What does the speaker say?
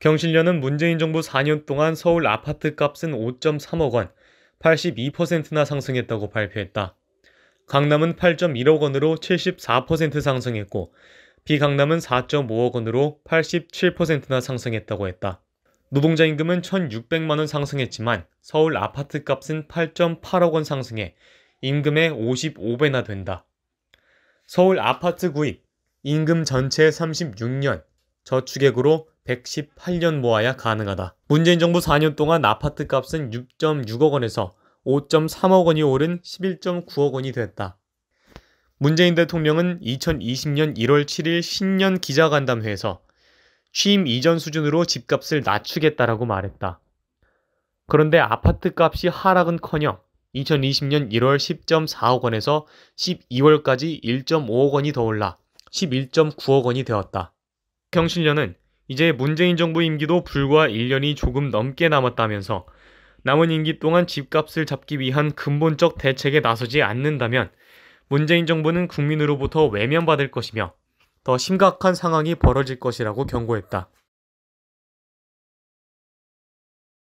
경실련은 문재인 정부 4년 동안 서울 아파트 값은 5.3억 원, 82%나 상승했다고 발표했다. 강남은 8.1억 원으로 74% 상승했고, 비강남은 4.5억 원으로 87%나 상승했다고 했다. 노동자 임금은 1,600만 원 상승했지만 서울 아파트 값은 8.8억 원 상승해 임금의 55배나 된다. 서울 아파트 구입, 임금 전체 36년 저축액으로 118년 모아야 가능하다. 문재인 정부 4년 동안 아파트 값은 6.6억 원에서 5.3억 원이 오른 11.9억 원이 됐다. 문재인 대통령은 2020년 1월 7일 신년 기자간담회에서 취임 이전 수준으로 집값을 낮추겠다라고 말했다. 그런데 아파트 값이 하락은커녕 2020년 1월 10.4억 원에서 12월까지 1.5억 원이 더 올라 11.9억 원이 되었다. 경실련은 이제 문재인 정부 임기도 불과 1년이 조금 넘게 남았다면서 남은 임기 동안 집값을 잡기 위한 근본적 대책에 나서지 않는다면 문재인 정부는 국민으로부터 외면받을 것이며 더 심각한 상황이 벌어질 것이라고 경고했다.